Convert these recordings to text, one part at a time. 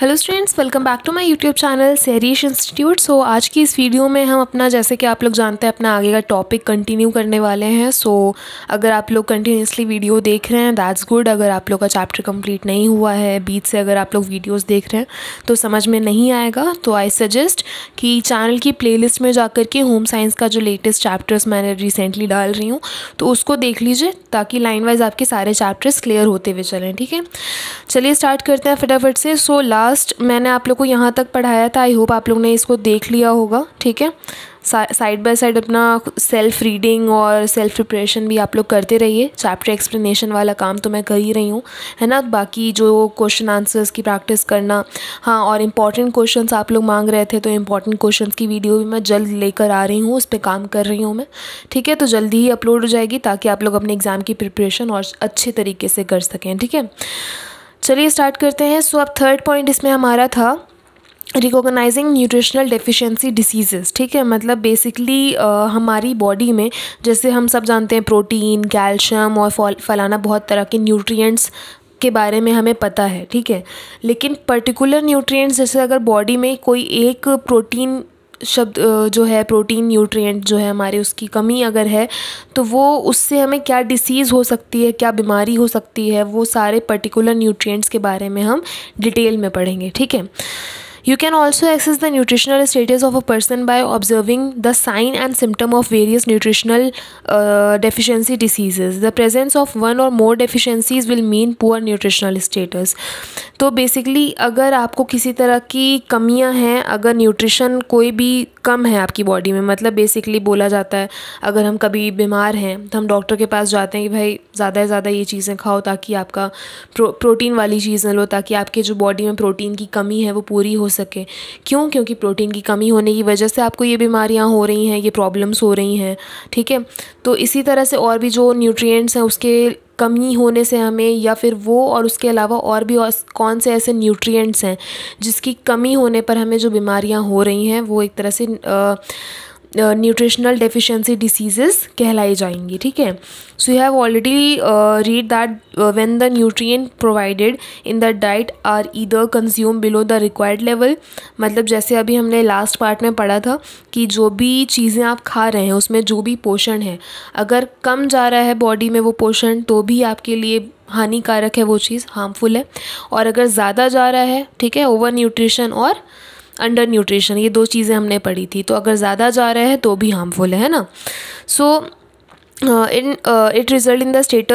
Hello students welcome back to my YouTube channel Sahrish institute so आज की इस video में हम अपना जैसे कि आप लोग जानते हैं अपना आगे का टॉपिक कंटिन्यू करने वाले हैं सो so, अगर आप लोग कंटिन्यूसली वीडियो देख रहे हैं दैट्स गुड अगर आप लोग का चैप्टर कंप्लीट नहीं हुआ है बीच से अगर आप लोग वीडियोज़ देख रहे हैं तो समझ में नहीं आएगा तो आई सजेस्ट कि चैनल की प्ले में जा के होम साइंस का जो लेटेस्ट चैप्टर्स मैंने रिसेंटली डाल रही हूँ तो उसको देख लीजिए ताकि लाइन वाइज आपके सारे चैप्टर्स क्लियर होते हुए चलें ठीक है चलिए स्टार्ट करते हैं फटाफट से सो so, लास्ट लास्ट मैंने आप लोग को यहाँ तक पढ़ाया था आई होप आप लोग ने इसको देख लिया होगा ठीक है साइड बाय साइड अपना सेल्फ रीडिंग और सेल्फ प्रिपरेशन भी आप लोग करते रहिए चैप्टर एक्सप्लेनेशन वाला काम तो मैं कर ही रही हूँ है ना बाकी जो क्वेश्चन आंसर्स की प्रैक्टिस करना हाँ और इम्पॉर्टेंट क्वेश्चन आप लोग मांग रहे थे तो इम्पॉर्टेंट क्वेश्चन की वीडियो भी मैं जल्द लेकर आ रही हूँ उस पर काम कर रही हूँ मैं ठीक है तो जल्दी ही अपलोड हो जाएगी ताकि आप लोग अपने एग्ज़ाम की प्रिपरेशन और अच्छे तरीके से कर सकें ठीक है चलिए स्टार्ट करते हैं सो अब थर्ड पॉइंट इसमें हमारा था रिकॉग्नाइजिंग न्यूट्रिशनल डेफिशिएंसी डिसीज़ेस ठीक है मतलब बेसिकली हमारी बॉडी में जैसे हम सब जानते हैं प्रोटीन कैल्शियम और फलाना बहुत तरह के न्यूट्रिएंट्स के बारे में हमें पता है ठीक है लेकिन पर्टिकुलर न्यूट्रिएंट्स जैसे अगर बॉडी में कोई एक प्रोटीन शब्द जो है प्रोटीन न्यूट्रिएंट जो है हमारे उसकी कमी अगर है तो वो उससे हमें क्या डिसीज़ हो सकती है क्या बीमारी हो सकती है वो सारे पर्टिकुलर न्यूट्रिएंट्स के बारे में हम डिटेल में पढ़ेंगे ठीक है you can also access the nutritional status of a person by observing the sign and symptom of various nutritional deficiency diseases the presence of one or more deficiencies will mean poor nutritional status तो basically अगर आपको किसी तरह की कमियाँ हैं अगर nutrition कोई भी कम है आपकी बॉडी में मतलब बेसिकली बोला जाता है अगर हम कभी बीमार हैं तो हम डॉक्टर के पास जाते हैं कि भाई ज़्यादा से ज़्यादा ये चीज़ें खाओ ताकि आपका प्रो, प्रोटीन वाली चीज़ें लो ताकि आपके जो बॉडी में प्रोटीन की कमी है वो पूरी हो सके क्यों क्योंकि प्रोटीन की कमी होने की वजह से आपको ये बीमारियाँ हो रही हैं ये प्रॉब्लम्स हो रही हैं ठीक है तो इसी तरह से और भी जो न्यूट्रिएंट्स हैं उसके कमी होने से हमें या फिर वो और उसके अलावा और भी और कौन से ऐसे न्यूट्रिएंट्स हैं जिसकी कमी होने पर हमें जो बीमारियाँ हो रही हैं वो एक तरह से आ, न्यूट्रिशनल डेफिशिएंसी डिसीजेस कहलाई जाएंगी ठीक है so you have already read that when the nutrient provided in the diet are either consume below the required level मतलब जैसे अभी हमने लास्ट पार्ट में पढ़ा था कि जो भी चीज़ें आप खा रहे हैं उसमें जो भी पोषण है अगर कम जा रहा है बॉडी में वो पोषण तो भी आपके लिए हानिकारक है वो चीज़ हार्मफुल है और अगर ज़्यादा जा रहा है ठीक है ओवर न्यूट्रिशन और अंडर न्यूट्रिशन ये दो चीज़ें हमने पढ़ी थी तो अगर ज़्यादा जा रहा है तो भी हार्मफुल है ना so in it result in the state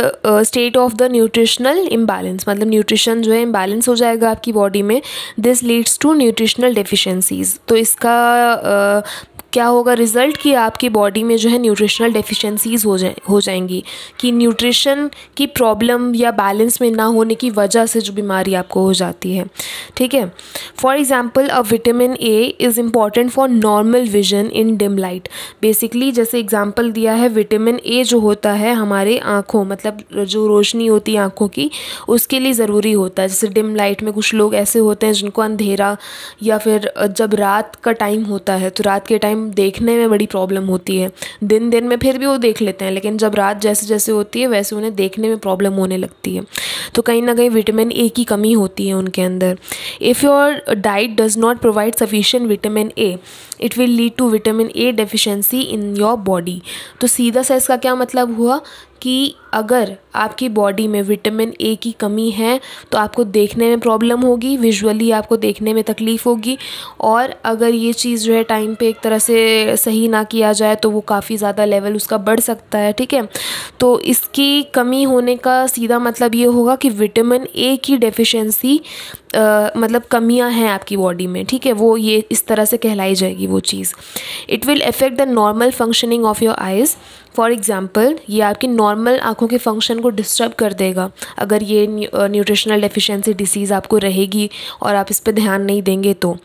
state of the nutritional imbalance मतलब न्यूट्रिशन जो है इम्बैलेंस हो जाएगा आपकी बॉडी में this leads to nutritional deficiencies तो इसका uh, क्या होगा रिज़ल्ट कि आपकी बॉडी में जो है न्यूट्रिशनल डेफिशिएंसीज हो जाए हो जाएंगी कि न्यूट्रिशन की प्रॉब्लम या बैलेंस में ना होने की वजह से जो बीमारी आपको हो जाती है ठीक है for example a vitamin A is important for normal vision in dim light basically जैसे एग्ज़ाम्पल दिया है विटामिन ए जो होता है हमारे आँखों मतलब जो रोशनी होती है आँखों की उसके लिए ज़रूरी होता है जैसे डिम लाइट में कुछ लोग ऐसे होते हैं जिनको अंधेरा या फिर जब रात का टाइम होता है तो रात के टाइम देखने में बड़ी प्रॉब्लम होती है दिन दिन में फिर भी वो देख लेते हैं लेकिन जब रात जैसे जैसे होती है वैसे उन्हें देखने में प्रॉब्लम होने लगती है तो कहीं ना कहीं विटामिन ए की कमी होती है उनके अंदर if your diet does not provide sufficient vitamin A it will lead to vitamin A deficiency in your body तो सीधा सा इसका क्या मतलब हुआ कि अगर आपकी बॉडी में विटामिन ए की कमी है तो आपको देखने में प्रॉब्लम होगी विजुअली आपको देखने में तकलीफ़ होगी और अगर ये चीज़ जो है टाइम पे एक तरह से सही ना किया जाए तो वो काफ़ी ज़्यादा लेवल उसका बढ़ सकता है ठीक है तो इसकी कमी होने का सीधा मतलब ये होगा कि विटामिन ए की डेफिशेंसी मतलब कमियाँ हैं आपकी बॉडी में ठीक है वो ये इस तरह से कहलाई जाएगी वो चीज़ it will affect the normal functioning of your eyes for example ये आपकी नॉर्मल आँखों के फंक्शन को डिस्टर्ब कर देगा अगर ये न्यूट्रिशनल डेफिशिएंसी डिसीज़ आपको रहेगी और आप इस पर ध्यान नहीं देंगे तो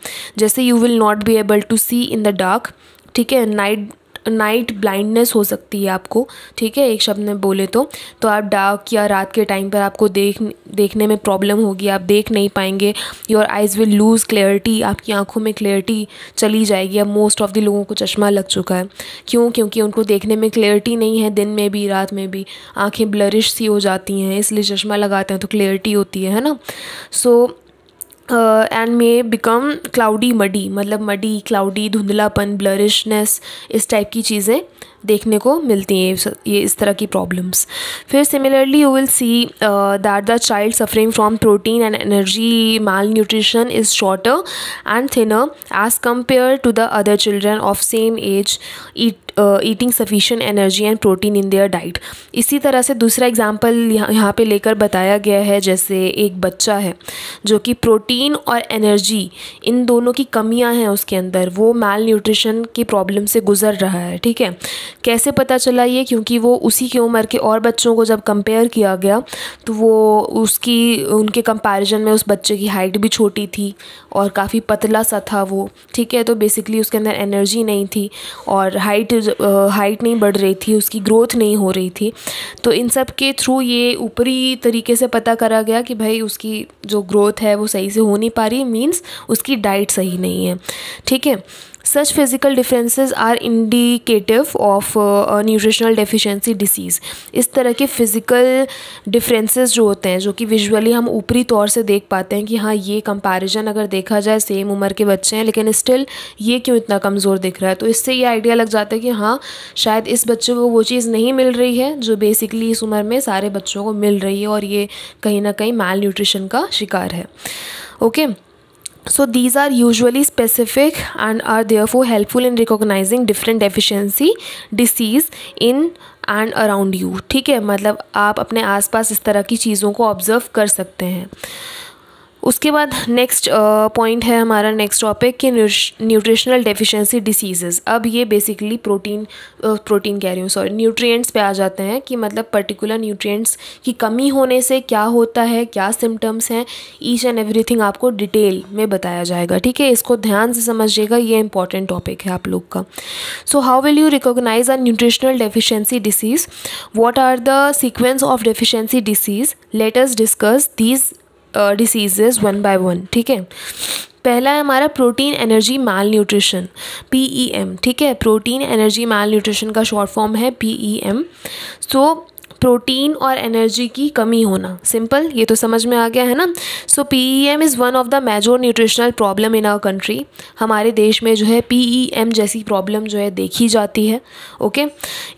जैसे you will not be able to see in the dark ठीक है नाइट नाइट ब्लाइंडनेस हो सकती है आपको ठीक है एक शब्द में बोले तो तो आप डार्क या रात के टाइम पर आपको देख देखने में प्रॉब्लम होगी आप देख नहीं पाएंगे your eyes will lose clarity आपकी आंखों में क्लैरिटी चली जाएगी अब मोस्ट ऑफ़ द लोगों को चश्मा लग चुका है क्यों क्योंकि उनको देखने में क्लैरिटी नहीं है दिन में भी रात में भी आँखें ब्लरिश सी हो जाती हैं इसलिए चश्मा लगाते हैं तो क्लैरिटी होती है है ना so so, and may become cloudy muddy मतलब मडी क्लाउडी धुंधलापन ब्लरिशनेस इस टाइप की चीज़ें देखने को मिलती हैं ये इस तरह की प्रॉब्लम्स फिर similarly you will see that the child suffering from protein and energy malnutrition is shorter and thinner as compare to the other children of same age eat eating sufficient energy and protein in their diet इसी तरह से दूसरा example यहाँ यहाँ पर लेकर बताया गया है जैसे एक बच्चा है जो कि प्रोटीन और एनर्जी इन दोनों की कमियाँ हैं उसके अंदर वो माल न्यूट्रिशन की प्रॉब्लम से गुजर रहा है ठीक है कैसे पता चला ये क्योंकि वो उसी की उम्र के और बच्चों को जब कंपेयर किया गया तो वो उसकी उनके कंपैरिजन में उस बच्चे की हाइट भी छोटी थी और काफ़ी पतला सा था वो ठीक है तो बेसिकली उसके अंदर एनर्जी नहीं थी और हाइट हाइट नहीं बढ़ रही थी उसकी ग्रोथ नहीं हो रही थी तो इन सब के थ्रू ये ऊपरी तरीके से पता करा गया कि भाई उसकी जो ग्रोथ है वो सही से हो नहीं पा रही मीन्स उसकी डाइट सही नहीं है ठीक है such physical differences are indicative of nutritional deficiency disease इस तरह के फ़िज़िकल डिफरेंसेस जो होते हैं जो कि विजुअली हम ऊपरी तौर से देख पाते हैं कि हाँ ये कंपैरिजन अगर देखा जाए सेम उम्र के बच्चे हैं लेकिन स्टिल ये क्यों इतना कमज़ोर दिख रहा है तो इससे ये आइडिया लग जाता है कि हाँ शायद इस बच्चे को वो चीज़ नहीं मिल रही है जो बेसिकली इस उम्र में सारे बच्चों को मिल रही है और ये कहीं ना कहीं माल न्यूट्रिशन का शिकार है okay okay? So these are usually specific and are therefore helpful in recognizing different deficiency disease in and around you ठीक है मतलब आप अपने आसपास इस तरह की चीज़ों को ऑब्जर्व कर सकते हैं उसके बाद नेक्स्ट पॉइंट uh, है हमारा नेक्स्ट टॉपिक कि न्यूट्रिशनल डेफिशिएंसी डिसीजेस अब ये बेसिकली प्रोटीन प्रोटीन कह रही हूँ सॉरी न्यूट्रिएंट्स पे आ जाते हैं कि मतलब पर्टिकुलर न्यूट्रिएंट्स की कमी होने से क्या होता है क्या सिम्टम्स हैं ईच एंड एवरीथिंग आपको डिटेल में बताया जाएगा ठीक है इसको ध्यान से समझिएगा ये इंपॉर्टेंट टॉपिक है आप लोग का so how will you recognise a nutritional deficiency disease what are the sequence of deficiency disease let's discuss these diseases one by one ठीक है पहला है हमारा protein energy malnutrition P E M ठीक है प्रोटीन एनर्जी माल न्यूट्रिशन का short form है P E M so protein और एनर्जी की कमी होना सिंपल ये तो समझ में आ गया है ना so P E M is one of the major nutritional problem in our country हमारे देश में जो है पी ई एम जैसी प्रॉब्लम जो है देखी जाती है okay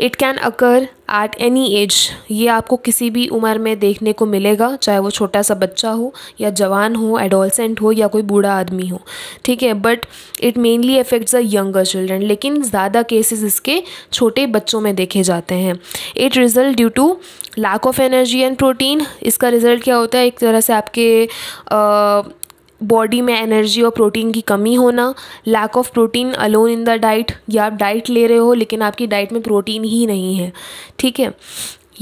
it can occur at any age ये आपको किसी भी उम्र में देखने को मिलेगा चाहे वो छोटा सा बच्चा हो या जवान हो एडोलसेंट हो या कोई बूढ़ा आदमी हो ठीक है but it mainly affects a younger children लेकिन ज़्यादा केसेस इसके छोटे बच्चों में देखे जाते हैं it result due to lack of energy and protein इसका रिज़ल्ट क्या होता है एक तरह से आपके आ, बॉडी में एनर्जी और प्रोटीन की कमी होना lack of protein alone in the diet या आप डाइट ले रहे हो लेकिन आपकी डाइट में प्रोटीन ही नहीं है ठीक है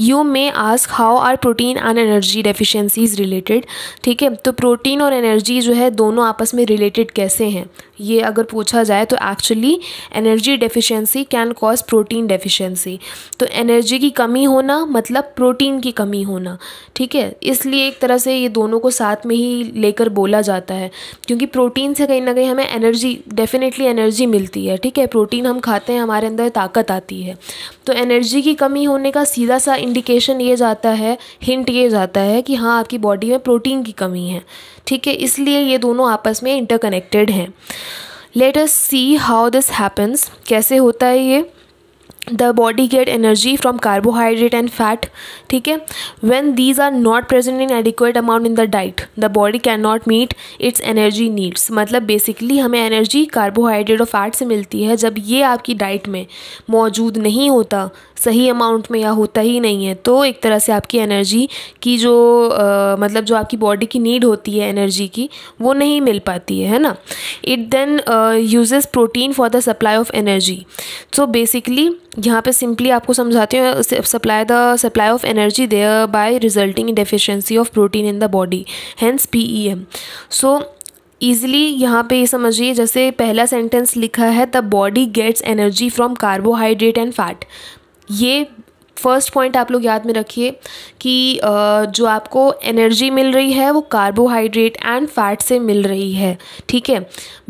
you may ask how are protein and energy deficiencies related ठीक है तो प्रोटीन और एनर्जी जो है दोनों आपस में रिलेटेड कैसे हैं ये अगर पूछा जाए तो actually energy deficiency can cause protein deficiency तो एनर्जी की कमी होना मतलब प्रोटीन की कमी होना ठीक है इसलिए एक तरह से ये दोनों को साथ में ही लेकर बोला जाता है क्योंकि प्रोटीन से कहीं ना कहीं हमें एनर्जी डेफिनेटली एनर्जी मिलती है ठीक है प्रोटीन हम खाते हैं हमारे अंदर ताकत आती है तो एनर्जी की कमी होने का सीधा सा इंडिकेशन ये जाता है हिंट ये जाता है कि हाँ आपकी बॉडी में प्रोटीन की कमी है ठीक है इसलिए ये दोनों आपस में इंटरकनेक्टेड हैं let us see how this happens कैसे होता है ये the body get energy from carbohydrate and fat ठीक है when these are not present in adequate amount in the diet the body can not meet its energy needs मतलब basically हमें energy carbohydrate और fat से मिलती है जब ये आपकी डाइट में मौजूद नहीं होता सही अमाउंट में या होता ही नहीं है तो एक तरह से आपकी एनर्जी की जो आ, मतलब जो आपकी बॉडी की नीड होती है एनर्जी की वो नहीं मिल पाती है है ना it then uses protein for the supply of energy so basically यहाँ पे सिंपली आपको समझाती हूँ supply the supply of energy thereby resulting in deficiency of protein in the body hence P E M so easily यहाँ पे ये समझिए जैसे पहला सेंटेंस लिखा है the body gets energy from carbohydrate and fat ये फर्स्ट पॉइंट आप लोग याद में रखिए कि जो आपको एनर्जी मिल रही है वो कार्बोहाइड्रेट एंड फैट से मिल रही है ठीक है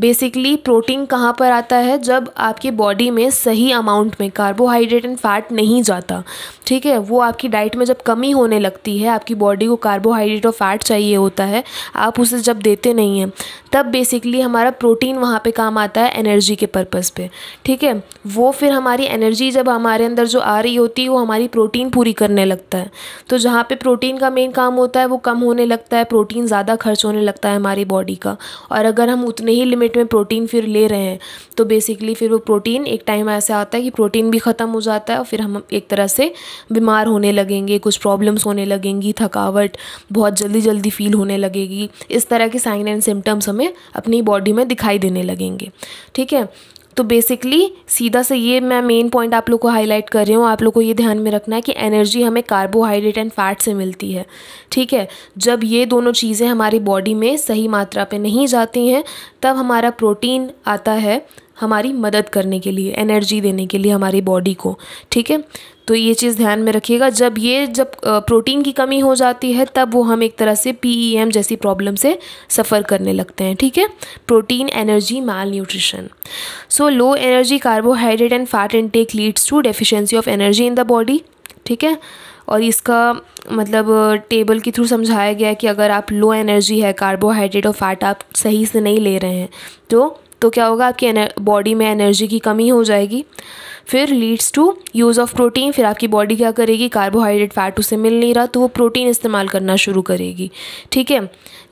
बेसिकली प्रोटीन कहाँ पर आता है जब आपके बॉडी में सही अमाउंट में कार्बोहाइड्रेट एंड फैट नहीं जाता ठीक है वो आपकी डाइट में जब कमी होने लगती है आपकी बॉडी को कार्बोहाइड्रेट और फैट चाहिए होता है आप उसे जब देते नहीं हैं तब बेसिकली हमारा प्रोटीन वहाँ पे काम आता है एनर्जी के पर्पज़ पे ठीक है वो फिर हमारी एनर्जी जब हमारे अंदर जो आ रही होती है वो हमारी हमारी प्रोटीन पूरी करने लगता है तो जहाँ पे प्रोटीन का मेन काम होता है वो कम होने लगता है प्रोटीन ज़्यादा खर्च होने लगता है हमारी बॉडी का और अगर हम उतने ही लिमिट में प्रोटीन फिर ले रहे हैं तो बेसिकली फिर वो प्रोटीन एक टाइम ऐसा आता है कि प्रोटीन भी ख़त्म हो जाता है और फिर हम एक तरह से बीमार होने लगेंगे कुछ प्रॉब्लम्स होने लगेंगी थकावट बहुत जल्दी जल्दी फील होने लगेगी इस तरह के साइन एंड सिम्टम्स हमें अपनी बॉडी में दिखाई देने लगेंगे ठीक है तो बेसिकली सीधा से ये मैं मेन पॉइंट आप लोग को हाईलाइट कर रही हूँ आप लोग को ये ध्यान में रखना है कि एनर्जी हमें कार्बोहाइड्रेट एंड फैट से मिलती है ठीक है जब ये दोनों चीज़ें हमारी बॉडी में सही मात्रा पे नहीं जाती हैं तब हमारा प्रोटीन आता है हमारी मदद करने के लिए एनर्जी देने के लिए हमारी बॉडी को ठीक है तो ये चीज़ ध्यान में रखिएगा जब ये जब प्रोटीन की कमी हो जाती है तब वो हम एक तरह से पीईएम e जैसी प्रॉब्लम से सफ़र करने लगते हैं ठीक है protein energy malnutrition so low energy carbohydrate and fat intake leads to deficiency of energy in the body ठीक है और इसका मतलब टेबल के थ्रू समझाया गया कि अगर आप लो एनर्जी है कार्बोहाइड्रेट और फैट आप सही से नहीं ले रहे हैं तो तो क्या होगा आपकी बॉडी में एनर्जी की कमी हो जाएगी फिर leads to use of protein फिर आपकी बॉडी क्या करेगी कार्बोहाइड्रेट फैट उसे मिल नहीं रहा तो वो प्रोटीन इस्तेमाल करना शुरू करेगी ठीक है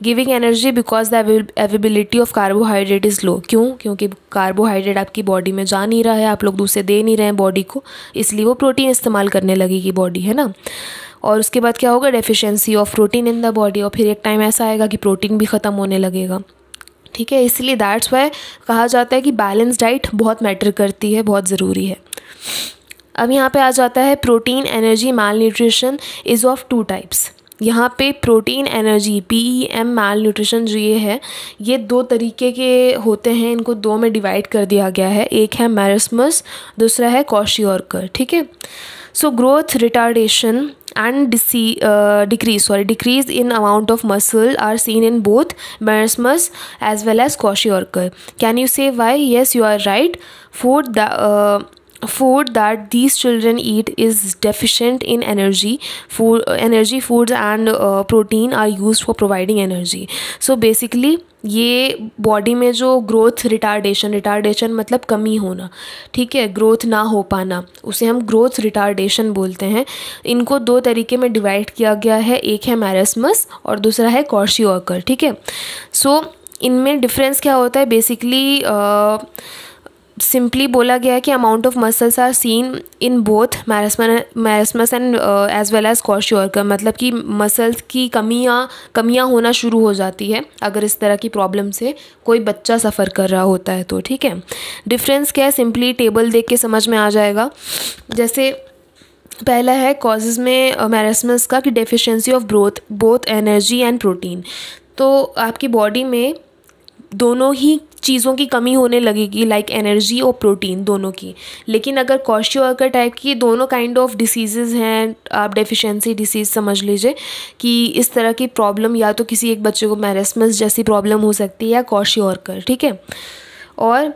giving energy because the availability of carbohydrate is low क्यों क्योंकि कार्बोहाइड्रेट आपकी बॉडी में जा नहीं रहा है आप लोग दूसरे दे नहीं रहे हैं बॉडी को इसलिए वो प्रोटीन इस्तेमाल करने लगेगी बॉडी है ना और उसके बाद क्या होगा deficiency of protein in the body और फिर एक टाइम ऐसा आएगा कि प्रोटीन भी ख़त्म होने लगेगा ठीक है इसलिए दैट्स वाई कहा जाता है कि बैलेंस डाइट बहुत मैटर करती है बहुत ज़रूरी है अब यहाँ पे आ जाता है protein energy malnutrition is of two types यहाँ पे protein energy P E M malnutrition जो ये है ये दो तरीके के होते हैं इनको दो में डिवाइड कर दिया गया है एक है मैरसमस दूसरा है कॉशियोरकर ठीक है so growth retardation and uh, decrease sorry decrease in amount of muscle are seen in both merosmus as well as kwashiorkor can you say why yes you are right For the uh, food that these children eat is deficient in energy food uh, energy foods and uh, protein are used for providing energy so basically ये body में जो growth retardation retardation मतलब कमी होना ठीक है growth ना हो पाना उसे हम ग्रोथ रिटार्डेशन बोलते हैं इनको दो तरीके में डिवाइड किया गया है एक है मैरसमस और दूसरा है कॉर्शियोकर ठीक है सो so, इनमें डिफरेंस क्या होता है बेसिकली सिंपली बोला गया है कि amount of muscles are seen in both marasmus and as well as का मतलब कि मसल्स की कमियाँ कमियाँ होना शुरू हो जाती है अगर इस तरह की प्रॉब्लम से कोई बच्चा सफ़र कर रहा होता है तो ठीक है डिफरेंस क्या है सिंपली टेबल देख के समझ में आ जाएगा जैसे पहला है कॉजेज में मैरसमस uh, का कि deficiency of growth both energy and protein तो आपकी बॉडी में दोनों ही चीज़ों की कमी होने लगेगी लाइक एनर्जी और प्रोटीन दोनों की लेकिन अगर कॉस्टियोकर टाइप की दोनों काइंड ऑफ डिसीज़ हैं आप डेफिशिएंसी डिसीज़ समझ लीजिए कि इस तरह की प्रॉब्लम या तो किसी एक बच्चे को मैरसमस जैसी प्रॉब्लम हो सकती है या कॉस्टियोकर ठीक है और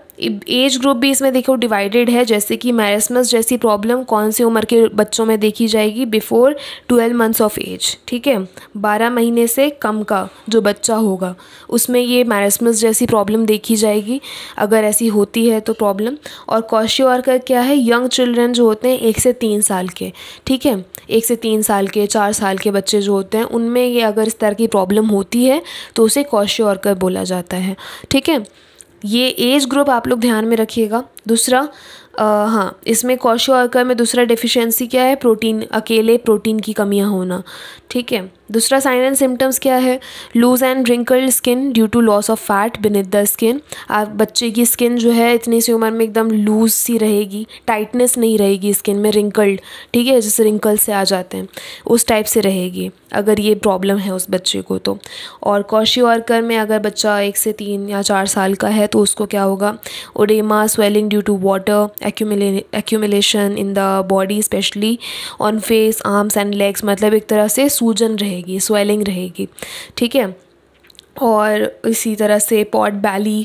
एज ग्रुप भी इसमें देखो डिवाइडेड है जैसे कि मैरसमस जैसी प्रॉब्लम कौन सी उम्र के बच्चों में देखी जाएगी before twelve months of age ठीक है बारह महीने से कम का जो बच्चा होगा उसमें ये मैरसमस जैसी प्रॉब्लम देखी जाएगी अगर ऐसी होती है तो प्रॉब्लम और कॉशियोर का क्या है यंग चिल्ड्रन जो होते हैं एक से तीन साल के ठीक है एक से तीन साल के चार साल के बच्चे जो होते हैं उनमें ये अगर इस तरह की प्रॉब्लम होती है तो उसे कॉशियोर बोला जाता है ठीक है ये एज ग्रुप आप लोग ध्यान में रखिएगा दूसरा हाँ इसमें कौशो में दूसरा डिफिशेंसी क्या है प्रोटीन अकेले प्रोटीन की कमियाँ होना ठीक है दूसरा साइन एंड सिम्टम्स क्या है loose and wrinkled skin due to loss of fat beneath the skin आप बच्चे की स्किन जो है इतनी सी उम्र में एकदम लूज सी रहेगी टाइटनेस नहीं रहेगी स्किन में रिंकल्ड ठीक है जैसे रिंकल से आ जाते हैं उस टाइप से रहेगी अगर ये प्रॉब्लम है उस बच्चे को तो और कौशी वर्कर में अगर बच्चा एक से तीन या चार साल का है तो उसको क्या होगा oedema swelling due to water accumulation in the body specially on face arms and legs मतलब एक तरह से सूजन रहे रहेगी स्वेलिंग रहेगी ठीक है और इसी तरह से pot belly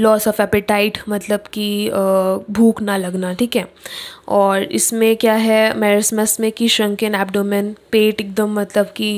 loss of appetite मतलब कि भूख ना लगना ठीक है और इसमें क्या है मैरसमस में कि श्रंकिन एब्डोमेन पेट एकदम मतलब कि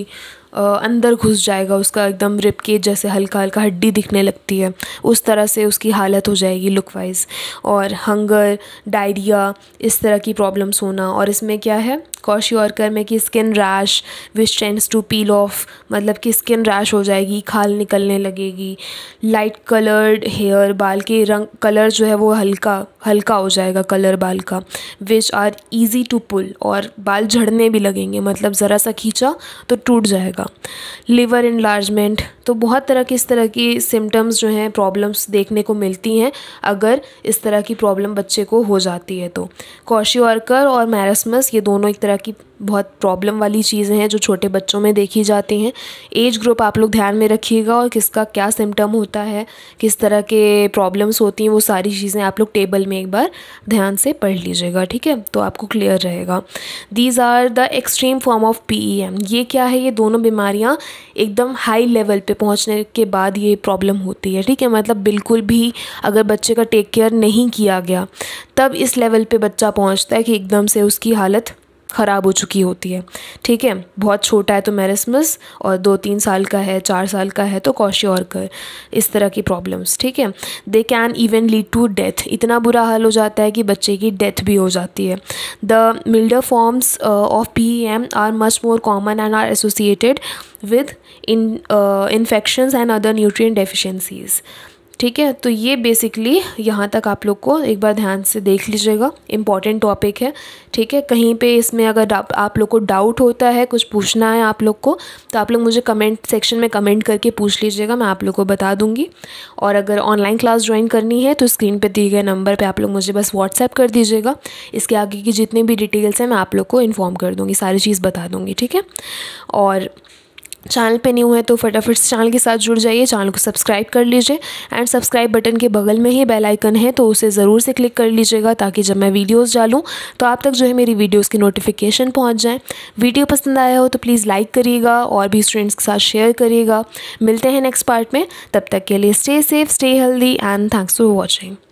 अंदर घुस जाएगा उसका एकदम रिप के जैसे हल्का हल्का हड्डी दिखने लगती है उस तरह से उसकी हालत हो जाएगी लुक वाइज और हंगर डायरिया इस तरह की प्रॉब्लम्स होना और इसमें क्या है कर में कि skin rash which tends to peel off मतलब कि स्किन रैश हो जाएगी खाल निकलने लगेगी लाइट कलर्ड हेयर बाल के रंग कलर जो है वो हल्का हल्का हो जाएगा कलर बाल का which are easy to pull और बाल झड़ने भी लगेंगे मतलब ज़रा सा खींचा तो टूट जाएगा जाएगा लिवर इन्लार्जमेंट तो बहुत तरह की इस तरह की सिम्टम्स जो हैं प्रॉब्लम्स देखने को मिलती हैं अगर इस तरह की प्रॉब्लम बच्चे को हो जाती है तो कॉशियोर्कर और मैरसमस ये दोनों एक तरह की बहुत प्रॉब्लम वाली चीज़ें हैं जो छोटे बच्चों में देखी जाती हैं एज ग्रुप आप लोग ध्यान में रखिएगा और किसका क्या सिम्टम होता है किस तरह के प्रॉब्लम्स होती हैं वो सारी चीज़ें आप लोग टेबल में एक बार ध्यान से पढ़ लीजिएगा ठीक है तो आपको क्लियर रहेगा these are the extreme form of P E M ये क्या है ये दोनों बीमारियाँ एकदम हाई लेवल पे पहुँचने के बाद ये प्रॉब्लम होती है ठीक है मतलब बिल्कुल भी अगर बच्चे का टेक केयर नहीं किया गया तब इस लेवल पे बच्चा पहुँचता है कि एकदम से उसकी हालत ख़राब हो चुकी होती है ठीक है बहुत छोटा है तो मैरिसमस और दो तीन साल का है चार साल का है तो कर इस तरह की प्रॉब्लम्स ठीक है they can even lead to death इतना बुरा हाल हो जाता है कि बच्चे की डेथ भी हो जाती है the milder forms of P M are much more common and are associated with in uh, and other nutrient deficiencies ठीक है तो ये बेसिकली यहाँ तक आप लोग को एक बार ध्यान से देख लीजिएगा इंपॉर्टेंट टॉपिक है ठीक है कहीं पे इसमें अगर आप लोग को डाउट होता है कुछ पूछना है आप लोग को तो आप लोग मुझे कमेंट सेक्शन में कमेंट करके पूछ लीजिएगा मैं आप लोग को बता दूँगी और अगर ऑनलाइन क्लास ज्वाइन करनी है तो स्क्रीन पर दिए गए नंबर पर आप लोग मुझे बस व्हाट्सएप कर दीजिएगा इसके आगे की जितनी भी डिटेल्स हैं मैं आप लोग को इन्फॉर्म कर दूँगी सारी चीज़ बता दूँगी ठीक है और चैनल पे न्यू है तो फटाफट से चैनल के साथ जुड़ जाइए चैनल को सब्सक्राइब कर लीजिए एंड सब्सक्राइब बटन के बगल में ही बेल आइकन है तो उसे ज़रूर से क्लिक कर लीजिएगा ताकि जब मैं वीडियोस डालूँ तो आप तक जो है मेरी वीडियोस की नोटिफिकेशन पहुंच जाए वीडियो पसंद आया हो तो प्लीज़ लाइक करिएगा और भी स्टूडेंट्स के साथ शेयर करिएगा मिलते हैं नेक्स्ट पार्ट में तब तक के लिए stay safe stay healthy and thanks for watching